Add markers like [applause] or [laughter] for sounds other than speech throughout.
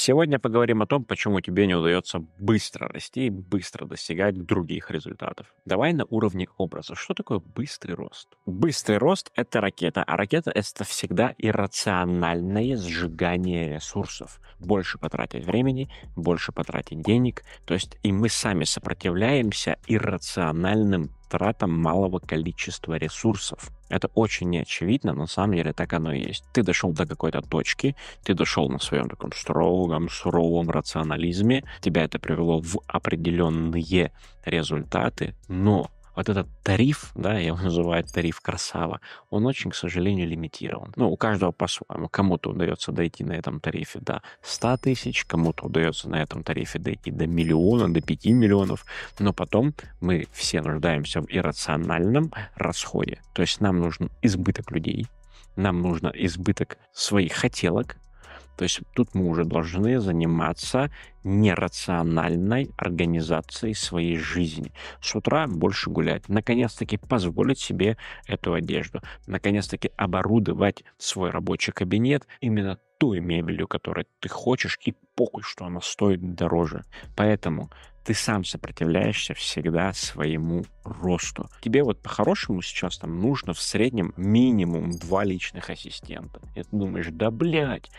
Сегодня поговорим о том, почему тебе не удается быстро расти и быстро достигать других результатов. Давай на уровне образа. Что такое быстрый рост? Быстрый рост — это ракета, а ракета — это всегда иррациональное сжигание ресурсов. Больше потратить времени, больше потратить денег. То есть и мы сами сопротивляемся иррациональным трата малого количества ресурсов. Это очень неочевидно, но на самом деле так оно и есть. Ты дошел до какой-то точки, ты дошел на своем таком строгом, суровом рационализме, тебя это привело в определенные результаты, но вот этот тариф, да, я его [laughs] называю тариф Красава, он очень, к сожалению, лимитирован. Ну, у каждого по-своему. Кому-то удается дойти на этом тарифе до 100 тысяч, кому-то удается на этом тарифе дойти до миллиона, до 5 миллионов, но потом мы все нуждаемся в иррациональном расходе. То есть нам нужен избыток людей, нам нужно избыток своих хотелок, то есть тут мы уже должны заниматься нерациональной организацией своей жизни. С утра больше гулять. Наконец-таки позволить себе эту одежду. Наконец-таки оборудовать свой рабочий кабинет именно той мебелью, которую ты хочешь, и похуй, что она стоит дороже. Поэтому ты сам сопротивляешься всегда своему росту. Тебе вот по-хорошему сейчас там нужно в среднем минимум два личных ассистента. И ты думаешь, да блядь,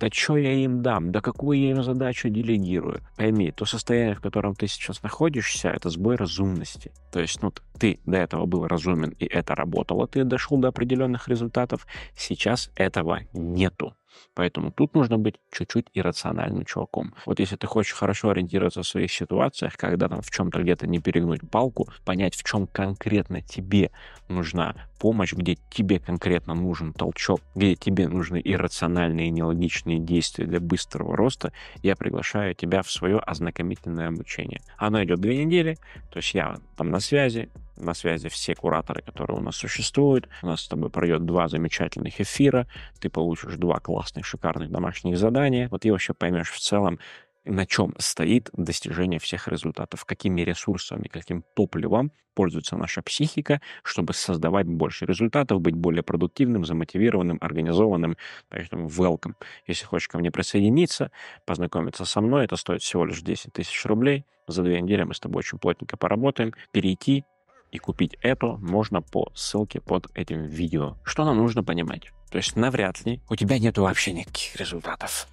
да что я им дам, да какую я им задачу делегирую. Пойми, то состояние, в котором ты сейчас находишься, это сбой разумности. То есть, ну, ты до этого был разумен, и это работало, ты дошел до определенных результатов, сейчас этого нету. Поэтому тут нужно быть чуть-чуть иррациональным чуваком. Вот если ты хочешь хорошо ориентироваться в своих ситуациях, ситуациях, когда там в чем-то где-то не перегнуть палку, понять, в чем конкретно тебе нужна помощь, где тебе конкретно нужен толчок, где тебе нужны иррациональные и нелогичные действия для быстрого роста, я приглашаю тебя в свое ознакомительное обучение. Оно идет две недели, то есть я там на связи, на связи все кураторы, которые у нас существуют. У нас с тобой пройдет два замечательных эфира, ты получишь два классных, шикарных домашних задания. Вот и вообще поймешь в целом, на чем стоит достижение всех результатов, какими ресурсами, каким топливом пользуется наша психика, чтобы создавать больше результатов, быть более продуктивным, замотивированным, организованным. Поэтому welcome. Если хочешь ко мне присоединиться, познакомиться со мной, это стоит всего лишь 10 тысяч рублей. За две недели мы с тобой очень плотненько поработаем. Перейти и купить это можно по ссылке под этим видео. Что нам нужно понимать? То есть навряд ли у тебя нет вообще никаких результатов.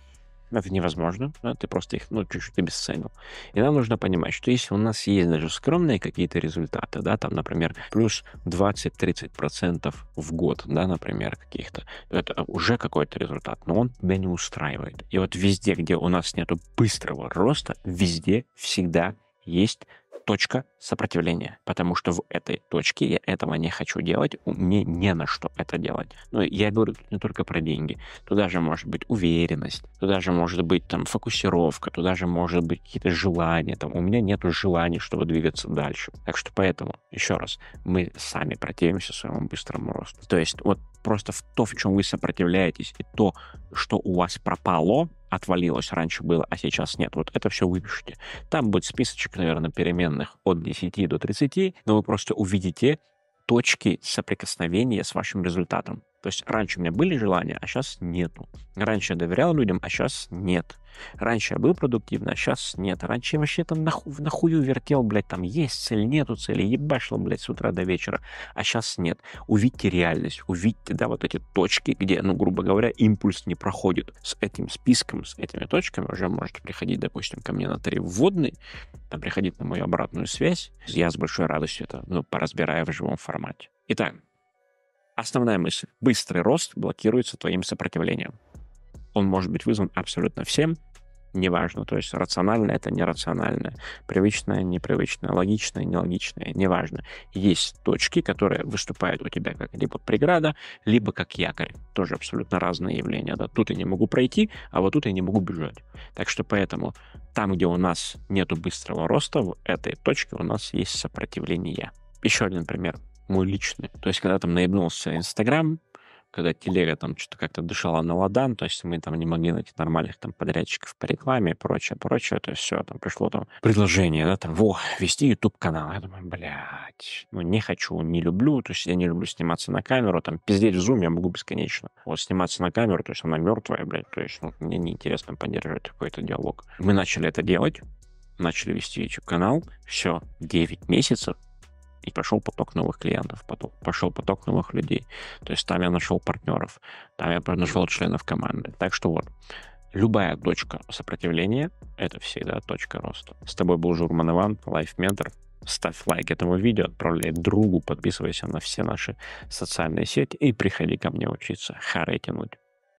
Это невозможно, да? ты просто их ну, чуть-чуть обесценил. И нам нужно понимать, что если у нас есть даже скромные какие-то результаты, да, там, например, плюс 20-30% в год, да, например, каких-то, это уже какой-то результат, но он меня не устраивает. И вот везде, где у нас нет быстрого роста, везде всегда есть точка сопротивления, потому что в этой точке я этого не хочу делать, у мне не на что это делать. Но ну, я говорю не только про деньги. Туда же может быть уверенность, туда же может быть там фокусировка, туда же может быть какие-то желания. Там, у меня нет желаний, чтобы двигаться дальше. Так что поэтому, еще раз, мы сами противимся своему быстрому росту. То есть вот просто в то, в чем вы сопротивляетесь, и то, что у вас пропало, отвалилось, раньше было, а сейчас нет. Вот это все выпишите. Там будет списочек, наверное, переменных от 10 до 30, но вы просто увидите точки соприкосновения с вашим результатом. То есть раньше у меня были желания, а сейчас нету. Раньше я доверял людям, а сейчас нет. Раньше я был продуктивно, а сейчас нет. Раньше я вообще там наху, в нахую вертел, блядь, там есть цель, нету цели, ебашил, блядь, с утра до вечера, а сейчас нет. Увидьте реальность, увидьте, да, вот эти точки, где, ну, грубо говоря, импульс не проходит. С этим списком, с этими точками уже можете приходить, допустим, ко мне на три вводные, там приходить на мою обратную связь. Я с большой радостью это, ну, поразбираю в живом формате. Итак, Основная мысль. Быстрый рост блокируется твоим сопротивлением. Он может быть вызван абсолютно всем, неважно. То есть рационально это нерациональное, привычное, непривычное, логичное, нелогичное, неважно. Есть точки, которые выступают у тебя как либо преграда, либо как якорь. Тоже абсолютно разные явления. Да? Тут я не могу пройти, а вот тут я не могу бежать. Так что поэтому там, где у нас нету быстрого роста, в этой точке у нас есть сопротивление. Еще один пример мой личный. То есть, когда там наебнулся Инстаграм, когда телега там что-то как-то дышала на ладан, то есть мы там не могли найти нормальных там подрядчиков по рекламе и прочее, прочее, то есть все, там пришло там предложение, да, там, во, вести YouTube-канал. Я думаю, блядь, ну не хочу, не люблю, то есть я не люблю сниматься на камеру, там, пиздеть в зуме я могу бесконечно. Вот сниматься на камеру, то есть она мертвая, блядь, то есть, ну, мне неинтересно поддерживать какой-то диалог. Мы начали это делать, начали вести YouTube-канал, все, 9 месяцев, и пошел поток новых клиентов, поток, пошел поток новых людей. То есть там я нашел партнеров, там я нашел членов команды. Так что вот, любая точка сопротивления — это всегда точка роста. С тобой был Журман Иван, Life Ментор. Ставь лайк этому видео, отправляй другу, подписывайся на все наши социальные сети и приходи ко мне учиться харе тянуть.